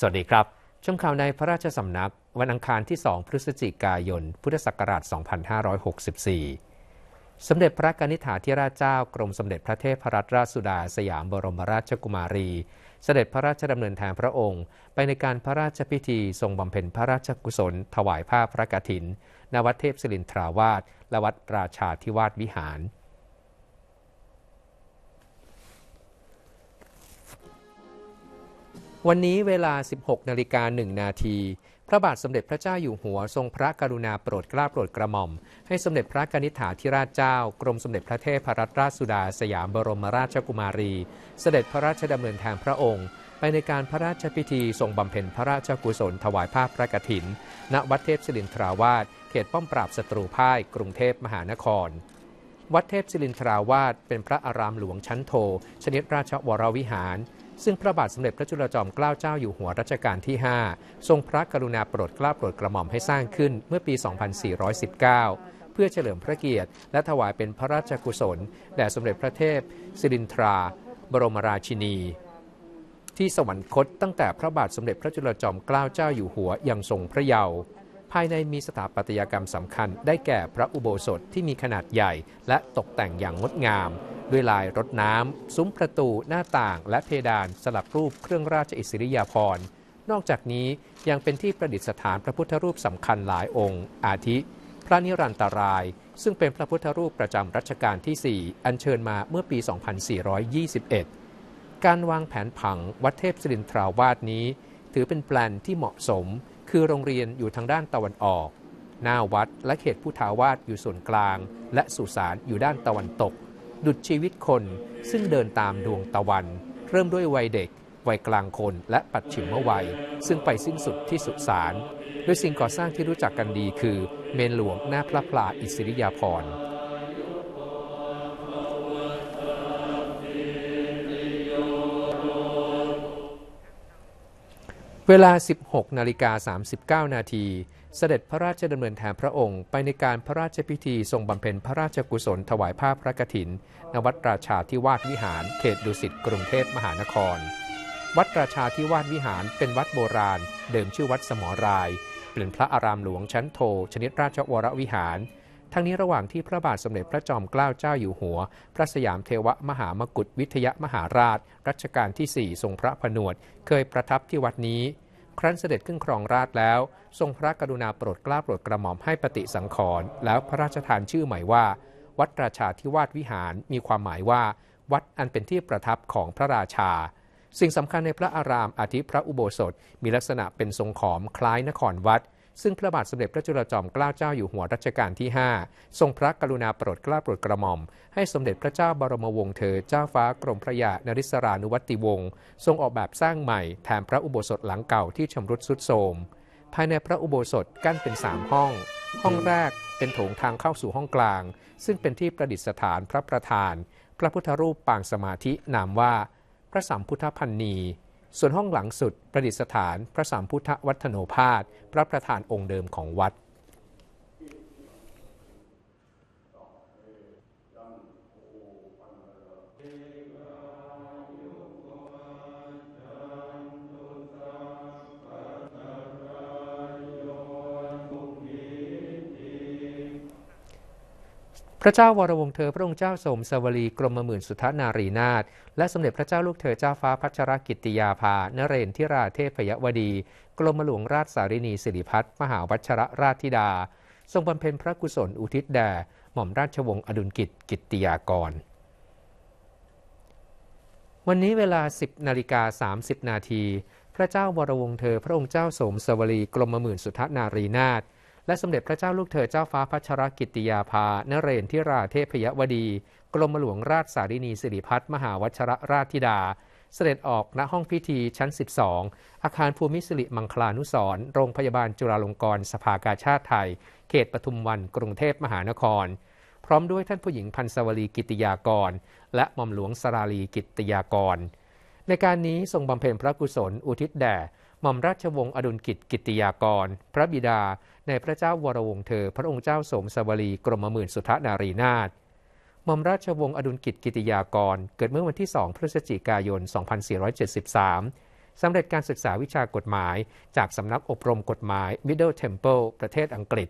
สวัสดีครับชมข่าวในพระราชสำนักวันอังคารที่2พฤศจิกายนพุทธศักราช 2564 สมเด็จพระกนิษฐาธิราชเจ้ากรมสมเด็จพระเทพรัตนราชสุดาสยามบรมราชกุมารี เสด็จพระราชดำเนินแทนพระองค์ ไปในการพระราชพิธีทรงบำเพ็ญพระราชกุศล ถวายผ้าพระกฐินณวัดเทพศิรินทราวาสและวัดราชาธิวาสวิหารวันนี้เวลา 16 นาฬิกา1นาที พระบาทสมเด็จพระเจ้าอยู่หัวทรงพระกรุณาโปรดเกล้าโปรดกระหม่อม ให้สมเด็จพระกนิษฐาธิราชเจ้ากรมสมเด็จพระเทพรัตนราชสุดา สยามบรมราชกุมารี เสด็จพระราชดำเนินทางพระองค์ ไปในการพระราชพิธีทรงบำเพ็ญพระราชกุศลถวายภาพพระกฐินณวัดเทพศิรินทราวาสเขตป้อมปราบศัตรูพ่ายกรุงเทพมหานคร วัดเทพศิรินทราวาสเป็นพระอารามหลวงชั้นโทชนิดราชวรวิหารซึ่ง พระบาทสมเด็จพระจุลจอมเกล้าเจ้าอยู่หัวรัชกาลที่ 5 ทรงพระกรุณาโปรดเกล้าโปรดกระหม่อมให้สร้างขึ้นเมื่อปี 2419 เพื่อเฉลิมพระเกียรติ และถวายเป็นพระราชกุศลแด่สมเด็จพระเทพสิรินทรา บรมราชินี ที่สวรรคตตั้งแต่พระบาทสมเด็จพระจุลจอมเกล้าเจ้าอยู่หัวยังทรงพระเยาว์ภายในมีสถาปัตยกรรมสำคัญได้แก่พระอุโบสถที่มีขนาดใหญ่และตกแต่งอย่างงดงาม ด้วยลายรถน้ำซุ้มประตูหน้าต่างและเพดานสลับรูปเครื่องราชอิสริยาภรณ์ นอกจากนี้ยังเป็นที่ประดิษฐานพระพุทธรูปสำคัญหลายองค์อาทิ พระนิรันตรายซึ่งเป็นพระพุทธรูปประจำรัชกาลที่ 4 อัญเชิญมาเมื่อปี 2421 การวางแผนผังวัดเทพศิรินทราวาสนี้ ถือเป็นแปลนที่เหมาะสมคือโรงเรียนอยู่ทางด้านตะวันออกหน้าวัดและเขตพุทธาวาสอยู่ส่วนกลางและสุสานอยู่ด้านตะวันตก ดุจชีวิตคนซึ่งเดินตามดวงตะวัน เริ่มด้วยวัยเด็ก วัยกลางคนและปัจฉิมวัย ซึ่งไปสิ้นสุดที่สุสานโดยสิ่งก่อสร้างที่รู้จักกันดีคือ เมนหลวงหน้าพระปลาอิสริยาภรณ์เวลา 16 นาฬิกา 39 นาที เสด็จพระราชดำเนินแทนพระองค์ไปในการพระราชพิธีทรงบำเพ็ญพระราชกุศลถวายภาพพระกฐิน นวัดราชาที่วาดวิหาร เขตดุสิต กรุงเทพมหานคร วัดราชาที่วาดวิหารเป็นวัดโบราณ เดิมชื่อวัดสมราย เปลี่ยนพระอารามหลวงชั้นโท ชนิดราชวรวิหารทั้งนี้ ระหว่างที่พระบาทสมเด็จพระจอมเกล้าเจ้าอยู่หัว พระสยามเทวมหามกุฏวิทยมหาราช รัชกาลที่ 4 ทรงพระผนวด เคยประทับที่วัดนี้ ครั้นเสด็จขึ้นครองราชแล้ว ทรงพระกรุณาโปรดเกล้าโปรดกระหม่อมให้ปฏิสังขรณ์ แล้วพระราชทานชื่อใหม่ว่า วัดราชาธิวาสวิหาร มีความหมายว่า วัดอันเป็นที่ประทับของพระราชา สิ่งสำคัญในพระอารามอาทิพระอุโบสถมีลักษณะเป็นทรงขอมคล้ายนครวัดซึ่งพระบาทสมเด็จพระจุลจอมเกล้าเจ้าอยู่หัวรัชกาลที่5ทรงพระกรุณาโปรดเกล้าโปรดกระหม่อม ให้สมเด็จพระเจ้าบรมวงศ์เธอ เจ้าฟ้ากรมพระยานริศรานุวัติวงศ์ทรงออกแบบสร้างใหม่แทนพระอุโบสถหลังเก่าที่ชำรุดทรุดโทรมภายในพระอุโบสถกั้นเป็น3ห้อง ห้องแรกเป็นโถงทางเข้าสู่ห้องกลาง ซึ่งเป็นที่ประดิษฐานพระประธาน พระพุทธรูปปางสมาธินามว่า พระสัมพุทธพันนีส่วนห้องหลังสุด ประดิษฐาน พระสามพุทธวัฒโนภาสพระประธานองค์เดิมของวัดระเจ้าวรวงเธอพระองค์เจ้าสมสวรีกรมหมื่นสุทธนารีนาถและสมเด็จพระเจ้าลูกเธอเจ้าฟ้าพัชรกิติยาภานเรนทิราเทพยวดีกรมหลวงราชสารินี สิริพัฒน์มหาวัชรราชธิดา ทรงบำเพ็ญพระกุศลอุทิศแด่หม่อมราชวงศ์อดุลกิจกิติยากร วันนี้เวลา 10นาฬิกา30นาทีพระเจ้าวรวงเธอพระองค์เจ้าสมสวรีกรมหมื่นสุทธนารีนาถและสมเด็จพระเจ้าลูกเธอเจ้าฟ้าพัชรกิติยาภานเรนทิราเทพยวดี กรมหลวงราชสารินีสิริพัฒมหาวัชรราชธิดา เสด็จออก ณห้องพิธีชั้น 12 อาคารภูมิสิริมังคลานุสรโรงพยาบาลจุฬาลงกรณ์สภากาชาติไทย เขตปทุมวัน กรุงเทพมหานคร พร้อมด้วยท่านผู้หญิงพันสวลีกิติยากร และหม่อมหลวงสราลีกิติยากร ในการนี้ทรงบำเพ็ญพระกุศล อุทิศแด่หม่อมราชวงศ์อดุลกิจกิติยากร พระบิดาในพระเจ้าวรวงเธอพระองค์เจ้าสมสวรีกรมหมื่นสุทนารีนาถหม่อมราชวงศ์อดุลกิจกิติยากร เกิดเมื่อวันที่ 2พฤศจิกายน 2473สำเร็จการศึกษาวิชากฎหมาย จากสำนักอบรมกฎหมาย Middle Temple ประเทศอังกฤษ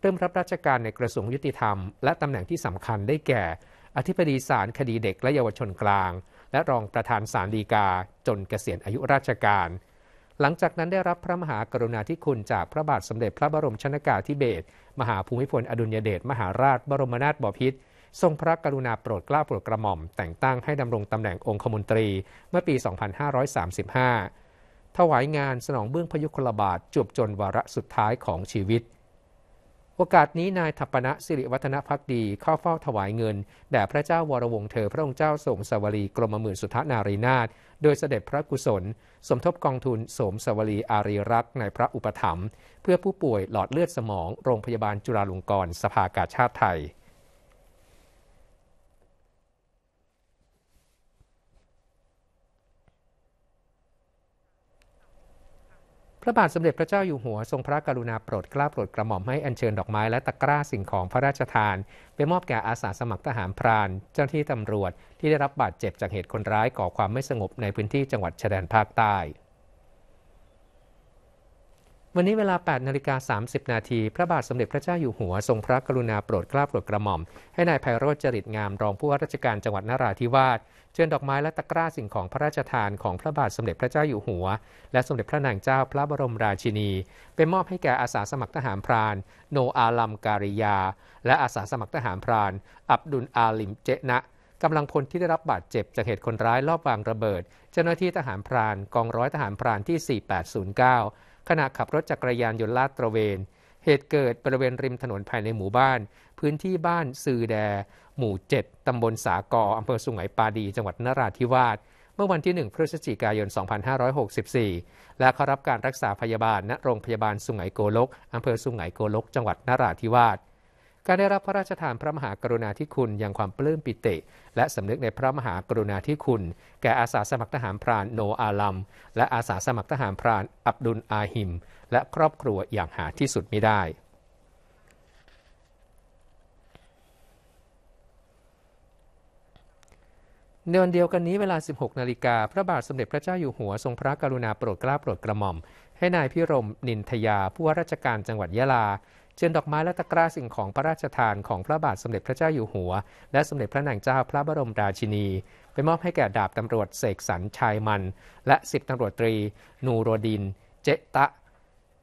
เริ่มรับราชการในกระทรวงยุติธรรม และตำแหน่งที่สำคัญได้แก่ อธิบดีศาลคดีเด็กและเยาวชนกลาง และรองประธานศาลฎีกา จนเกษียณอายุราชการหลังจากนั้นได้รับพระมหากรุณาธิคุณจากพระบาทสมเด็จพระบรมชนากาธิเบศรมหาภูมิพลอดุลยเดชมหาราชบรมนาถบพิตรทรงพระกรุณาโปรดเกล้าโปรดกระหม่อม แต่งตั้งให้ดำรงตำแหน่งองคมนตรีเมื่อปี 2535 ถวายงานสนองเบื้องพยุคลบาทจวบจนวาระสุดท้ายของชีวิตโอกาสนี้นายถัปนะสิริวัฒนพักดี เข้าเฝ้าถวายเงิน แด่พระเจ้าวรวงเธอพระองค์เจ้าทรงสวรีกรมหมื่นสุทนารีนาถโดยเสด็จพระกุศล สมทบกองทุนสมสวรีอารีรักษ์ในพระอุปถัมภ์เพื่อผู้ป่วยหลอดเลือดสมองโรงพยาบาลจุฬาลงกรณ์สภากาชาติไทยพระบาทสมเด็จพระเจ้าอยู่หัวทรงพระกรุณาโปรดเกล้าโปรดกระหม่อมให้อัญเชิญดอกไม้และตะกร้าสิ่งของพระราชทาน ไปมอบแก่อาสาสมัครทหารพรานเจ้าหน้าที่ตำรวจที่ได้รับบาดเจ็บจากเหตุคนร้ายก่อความไม่สงบในพื้นที่จังหวัดชายแดนภาคใต้วันนี้เวลา8นาฬิกา30นาทีพระบาทสมเด็จพระเจ้าอยู่หัวทรงพระกรุณาโปรดเกล้าโปรดกระหม่อม ให้นายไพโรจน์จริตงามรองผู้ว่าราชการจังหวัดนราธิวาสเชิญดอกไม้และตะกร้าสิ่งของพระราชทานของพระบาทสมเด็จพระเจ้าอยู่หัว และสมเด็จพระนางเจ้าพระบรมราชินีไปมอบให้แก่อาสาสมัครทหารพรานโนอาลัมการิยา และอาสาสมัครทหารพรานอับดุลอาลิมเจนะกำลังพลที่ได้รับบาดเจ็บจากเหตุคนร้ายลอบวางระเบิด เจ้าหน้าที่ทหารพรานกองร้อยทหารพรานที่ 4809ขณะขับรถจักรยานยนต์ลาดตระเวน เหตุเกิดบริเวณริมถนนภายในหมู่บ้าน พื้นที่บ้านซือแด หมู่ 7 ตำบลสากอ อำเภอสุไหงปาดีจังหวัดนราธิวาส เมื่อวันที่ 1 พฤศจิกายน 2564 และเข้ารับการรักษาพยาบาลณโรงพยาบาล สุไหงโกลก อำเภอสุไหงโกลกจังหวัดนราธิวาสการได้รับพระราชทานพระมหากรุณาธิคุณอย่างความปลื้มปิติและสำนึกในพระมหากรุณาธิคุณ แก่อาสาสมัครทหารพรานโนอาลัม และอาสาสมัครทหารพรานอับดุลอาหิมและครอบครัวอย่างหาที่สุดไม่ได้ ในวันเดียวกันนี้เวลา 16 นาฬิกาพระบาทสมเด็จพระเจ้าอยู่หัวทรงพระกรุณาโปรดเกล้าโปรดกระหม่อม ให้นายพิรมนินทยาผู้ว่าราชการจังหวัดยะลาเช่นดอกไม้และตะกร้าสิ่งของพระราชทานของพระบาทสมเด็จพระเจ้าอยู่หัว และสมเด็จพระนางเจ้าพระบรมราชินีไปมอบให้แก่ดาบตำรวจเสกสรรชายมัน และสิบตำรวจตรี นูโรดิน เจตะ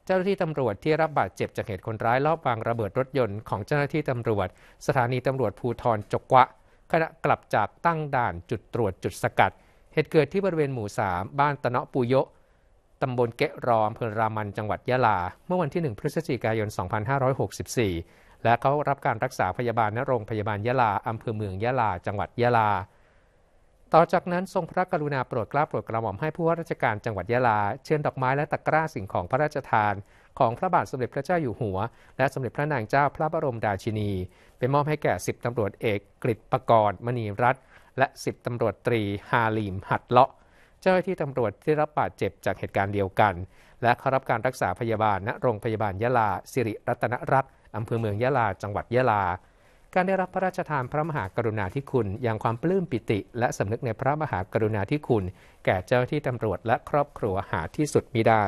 เจ้าหน้าที่ตำรวจที่รับบาดเจ็บจากเหตุคนร้ายลอบวางระเบิดรถยนต์ของเจ้าหน้าที่ตำรวจ สถานีตำรวจภูทรจกวะขณะกลับจากตั้งด่านจุดตรวจจุดสกัด เหตุเกิดที่บริเวณหมู่3บ้านตะเนาะปุโยะตำบลเกะรอมเภอรามัน จังหวัดยะลา เมื่อวันที่ 1 พฤศจิกายน 2564 และเขารับการรักษาพยาบาลณโรงพยาบาลยะลา อำเภอเมืองยะลา จังหวัดยะลา ต่อจากนั้นทรงพระกรุณาโปรดเกล้าโปรดกระหม่อมให้ผู้ว่าราชการจังหวัดยะลาเชิญดอกไม้และตะกร้าสิ่งของพระราชทาน ของพระบาทสมเด็จพระเจ้าอยู่หัว และสมเด็จพระนางเจ้าพระบรมราชินีไปมอบให้แก่สิบตำรวจเอกกฤษประกรณ์มณีรัตน์และสิบตำรวจตรีฮาลีม หัดเลาะเจ้าหน้าที่ตำรวจที่รับบาดเจ็บจากเหตุการณ์เดียวกัน และเข้ารับการรักษาพยาบาลณโรงพยาบาลยะลาสิริรัตนรัตน์อำเภอเมืองยะลา จังหวัดยะลา การได้รับพระราชทานพระมหากรุณาธิคุณอย่างความปลื้มปิติและสำนึกในพระมหากรุณาธิคุณแก่เจ้าหน้าที่ตำรวจและครอบครัวหาที่สุดมิได้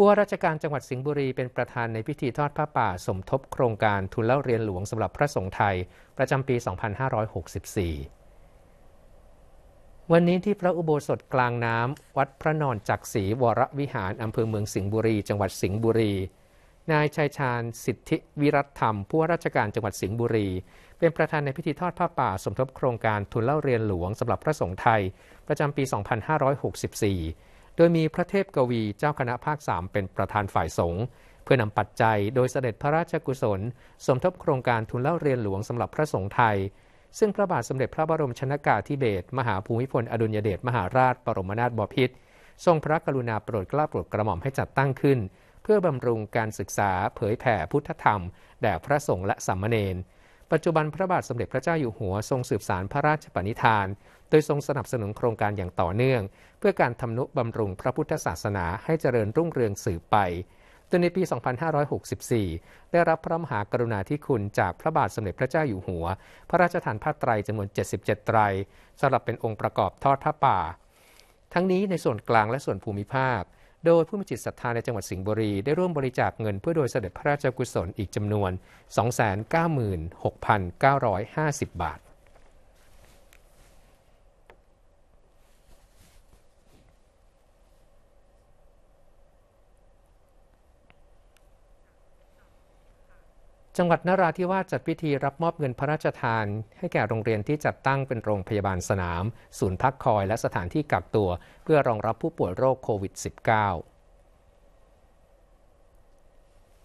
ผู้ว่าราชการจังหวัดสิงห์บุรีเป็นประธานในพิธีทอดผ้าป่าสมทบโครงการทุนเล่าเรียนหลวงสำหรับพระสงฆ์ไทย ประจำปี 2564 วันนี้ที่พระอุโบสถกลางน้ำวัดพระนอนจักรีวรวิหารอำเภอเมืองสิงห์บุรีจังหวัดสิงห์บุรี นายชัยชาญสิทธิวิรัตธรรมผู้ว่าราชการจังหวัดสิงห์บุรีเป็นประธานในพิธีทอดผ้าป่าสมทบโครงการทุนเล่าเรียนหลวงสำหรับพระสงฆ์ไทยประจำปี 2564โดยมีพระเทพกวีเจ้าคณะภาคสามเป็นประธานฝ่ายสงฆ์เพื่อนำปัจจัย โดยเสด็จพระราชกุศล สมทบโครงการทุนเล่าเรียนหลวงสำหรับพระสงฆ์ไทยซึ่งพระบาทสมเด็จพระบรมชนากาธิเบศรมหาภูมิพลอดุลยเดชมหาราชปรมนาถบพิตรทรงพระกรุณาโปรดเกล้าโปรดกระหม่อมให้จัดตั้งขึ้น เพื่อบำรุงการศึกษาเผยแผ่พุทธธรรม แด่พระสงฆ์และสามเณรปัจจุบันพระบาทสมเด็จพระเจ้าอยู่หัวทรงสืบสารพระราชปณิธานโดยทรงสนับสนุนโครงการอย่างต่อเนื่อง เพื่อการทำนุบำรุงพระพุทธศาสนาให้เจริญรุ่งเรืองสืบไปโดยในปี 2564 ได้รับพระมหากรุณาธิคุณจากพระบาทสมเด็จพระเจ้าอยู่หัว พระราชทานผ้าไตรจำนวน 77 ไตรสำหรับเป็นองค์ประกอบทอดผ้าป่า ทั้งนี้ในส่วนกลางและส่วนภูมิภาค โดยผู้มีจิตศรัทธาในจังหวัดสิงห์บุรีได้ร่วมบริจาคเงินเพื่อโดยเสด็จพระราชกุศลอีกจำนวน 296,950 บาทจังหวัดนราธิวาสจัดพิธีรับมอบเงินพระราชทาน ให้แก่โรงเรียนที่จัดตั้งเป็นโรงพยาบาลสนาม ศูนย์พักคอยและสถานที่กักตัว เพื่อรองรับผู้ป่วยโรคโควิด -19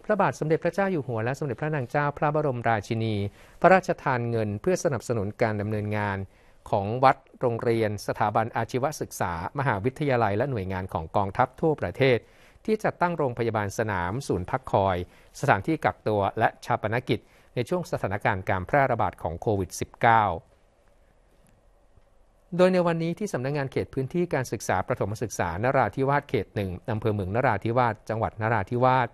พระบาทสมเด็จพระเจ้าอยู่หัวและสมเด็จพระนางเจ้า พระบรมราชินี พระราชทานเงินเพื่อสนับสนุนการดำเนินงาน ของวัดโรงเรียน สถาบันอาชีวศึกษามหาวิทยาลัย และหน่วยงานของกองทัพทั่วประเทศที่จะตั้งโรงพยาบาลสนามศูนย์พักคอย สถานที่กักตัวและชาปนกิจ ในช่วงสถานการณ์การแพร่ระบาดของโควิด -19 โดยในวันนี้ที่สำนักงงานเขตพื้นที่การศึกษาประถมศึกษานราธิวาสเขตหนึ่งอำเภอเมืองนราธิวาสจังหวัด นราธิวาส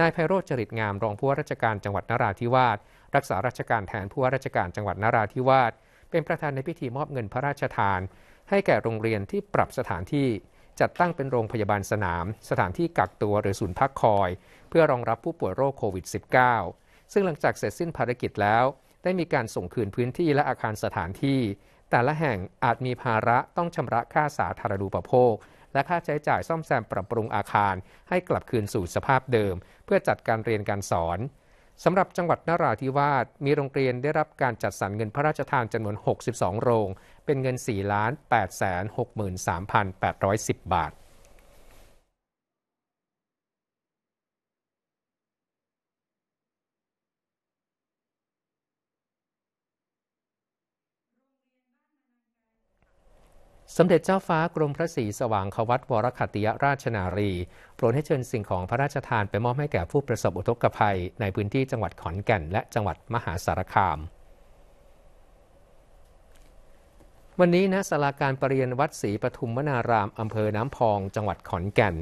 นายไพโรธจริตงามรองผู้ว่าราชการจังหวัดนราธิวาสรักษาราชการแทนผู้ว่าราชการจังหวัดนราธิวาสเป็นประธานในพิธีมอบเงินพระราชทาน ให้แก่โรงเรียนที่ปรับสถานที่จัดตั้งเป็นโรงพยาบาลสนามสถานที่กักตัวหรือศูนย์พักคอยเพื่อรองรับผู้ป่วยโรคโควิด -19 ซึ่งหลังจากเสร็จสิ้นภารกิจแล้ว ได้มีการส่งคืนพื้นที่และอาคารสถานที่ แต่ละแห่งอาจมีภาระต้องชำระค่าสาธารณูปโภค และค่าใช้จ่ายซ่อมแซมปรับปรุงอาคาร ให้กลับคืนสู่สภาพเดิม เพื่อจัดการเรียนการสอนสำหรับจังหวัดนราธิวาสมีโรงเรียนได้รับการจัดสรรเงินพระราชทานจำนวน 62 โรงเป็นเงิน4ล้าน8แสน63,810 บาท สมเด็จเจ้าฟ้ากรมพระศรีสว่างควัตวรคติยราชนารี โปรดให้เชิญสิ่งของพระราชทานไปมอบให้แก่ผู้ประสบอุทกภัยในพื้นที่จังหวัดขอนแก่นและจังหวัดมหาสารคามวันนี้นะสาราการประเรียนวัดศรีปทุมวนาราม อำเภอน้ำพอง จังหวัดขอนแก่น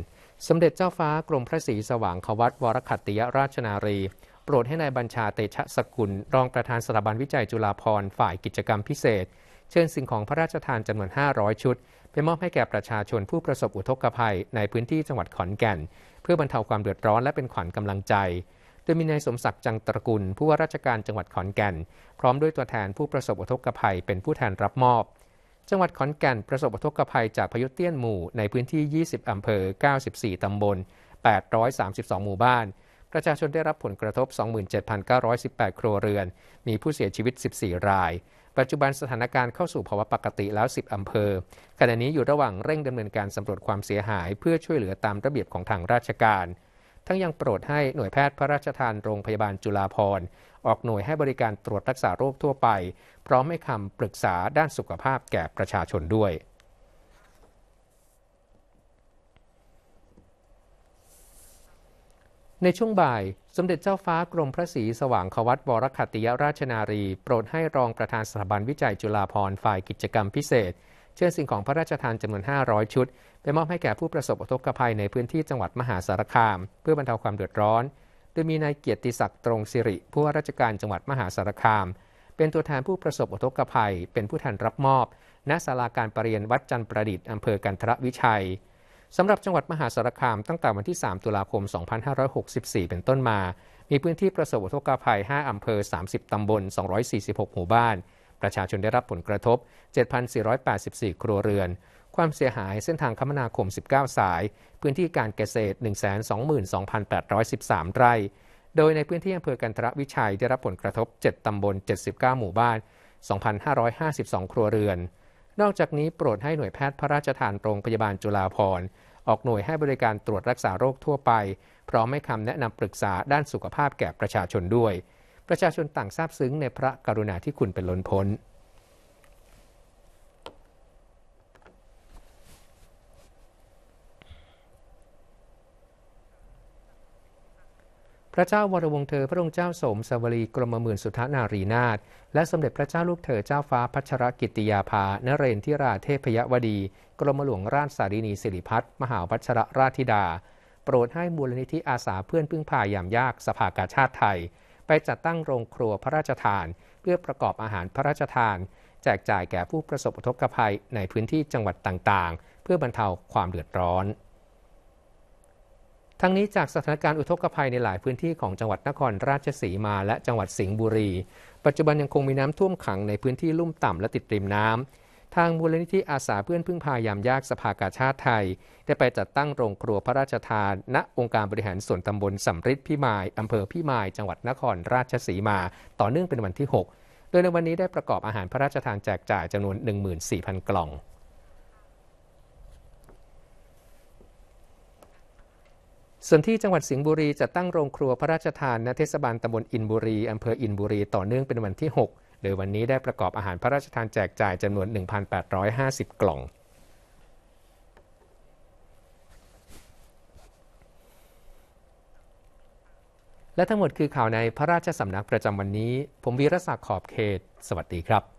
สมเด็จเจ้าฟ้ากรมพระศรีสว่างขวัตวรคัตติยราชนารี โปรดให้ในายบัญชาเตชะสกุล รองประธานสถาบันวิจัยจุฬาภรณ์ฝ่ายกิจกรรมพิเศษ เชิญสิ่งของพระราชทานจำนวน 500 ชุด ไปมอบให้แก่ประชาชนผู้ประสบอุทกภัยในพื้นที่จังหวัดขอนแก่น เพื่อบรรเทาความเดือดร้อนและเป็นขวัญกำลังใจ โดยมีนายสมศักดิ์จังตระกุลผู้ว่าราชการจังหวัดขอนแก่น พร้อมด้วยตัวแทนผู้ประสบอุทกภัยเป็นผู้แทนรับมอบจังหวัดขอนแก่นประสบอุทกภัยจากพายุเตี้ยนหมู่ในพื้นที่ 20 อำเภอ 94 ตำบล 832 หมู่บ้าน ประชาชนได้รับผลกระทบ 27,918 ครัวเรือน มีผู้เสียชีวิต 14 ราย ปัจจุบันสถานการณ์เข้าสู่ภาวะปกติแล้ว 10 อำเภอ ขณะนี้อยู่ระหว่างเร่งดำเนินการสำรวจความเสียหายเพื่อช่วยเหลือตามระเบียบของทางราชการทั้งยังโปรดให้หน่วยแพทย์พระราชทานโรงพยาบาลจุฬาภรณ์ ออกหน่วยให้บริการตรวจรักษาโรคทั่วไป พร้อมให้คำปรึกษาด้านสุขภาพแก่ประชาชนด้วย ในช่วงบ่ายสมเด็จเจ้าฟ้ากรมพระศรีสว่างควัตวรคัตติยราชนารี โปรดให้รองประธานสถาบันวิจัยจุฬาภรณ์ฝ่ายกิจกรรมพิเศษเช่นสิ่งของพระราชทานจำนวน 500 ชุด ไปมอบให้แก่ผู้ประสบอุทกภัยในพื้นที่จังหวัดมหาสารคาม เพื่อบรรเทาความเดือดร้อน โดยมีนายเกียรติศักดิ์ ตรงสิริ ผู้ว่าราชการจังหวัดมหาสารคาม เป็นตัวแทนผู้ประสบอุทกภัย เป็นผู้แทนรับมอบณศาลาการประเรียนวัดจันทร์ประดิษฐ์อำเภอกันทรวิชัยสำหรับจังหวัดมหาสารคามตั้งแต่วันที่ 3 ตุลาคม 2564 เป็นต้นมา มีพื้นที่ประสบอุทกภัย 5อำเภอ 30ตำบล 246 หมู่บ้านประชาชนได้รับผลกระทบ 7,484 ครัวเรือน ความเสียหายเส้นทางคมนาคม 19 สาย พื้นที่การเกษตร 122,813 ไร่ โดยในพื้นที่อำเภอกันทรวิชัยได้รับผลกระทบ 7 ตำบล 79 หมู่บ้าน 2,552 ครัวเรือน นอกจากนี้โปรดให้หน่วยแพทย์พระราชทานโรงพยาบาลจุฬาภรณ์ออกหน่วยให้บริการตรวจรักษาโรคทั่วไป พร้อมให้คำแนะนำปรึกษาด้านสุขภาพแก่ประชาชนด้วยประชาชนต่างซาบซึ้งในพระกรุณาที่คุณเป็นล้นพ้น พระเจ้าวรวงเธอพระองค์เจ้าสมสวรีกรมมื่นสุทนารีนาถและสมเด็จพระเจ้าลูกเธอเจ้าฟ้าพัชรกิติยาภา นเรนทิราเทพยวดี กรมหลวงราชสารีนีสิริพัฒมหาวัชรราชธิดา โปรดให้มูลนิธิอาสาเพื่อนพึ่งพายามยากสภากาชาติไทยไปจัดตั้งโรงครัวพระราชทาน เพื่อประกอบอาหารพระราชทาน แจกจ่ายแก่ผู้ประสบอุทกภัยในพื้นที่จังหวัดต่างๆ เพื่อบรรเทาความเดือดร้อน ทั้งนี้จากสถานการณ์อุทกภัยในหลายพื้นที่ของจังหวัดนครราชสีมาและจังหวัดสิงห์บุรี ปัจจุบันยังคงมีน้ำท่วมขังในพื้นที่ลุ่มต่ำและติดริมน้ำทางมูลนิธิอาสาเพื่อนพึ่งพายามยากสภากาชาติไทยได้ไปจัดตั้งโรงครัวพระราชทาน ณองค์การบริหารส่วนตำบลสำริดพิมายอำเภอพิมาย จังหวัดนครราชสีมาต่อเนื่องเป็นวันที่6โดยในวันนี้ได้ประกอบอาหารพระราชทานแจกจ่ายจำนวน 14,000 กล่องส่วนที่จังหวัดสิงห์บุรีจะตั้งโรงครัวพระราชทานณเทศบาลตำบลอินบุรีอำเภออินบุรีต่อเนื่องเป็นวันที่ 6โดยวันนี้ได้ประกอบอาหารพระราชทานแจกจ่ายจำนวน 1,850 กล่อง และทั้งหมดคือข่าวในพระราชสำนักประจำวันนี้ ผมวีรศักดิ์ขอบเขตสวัสดีครับ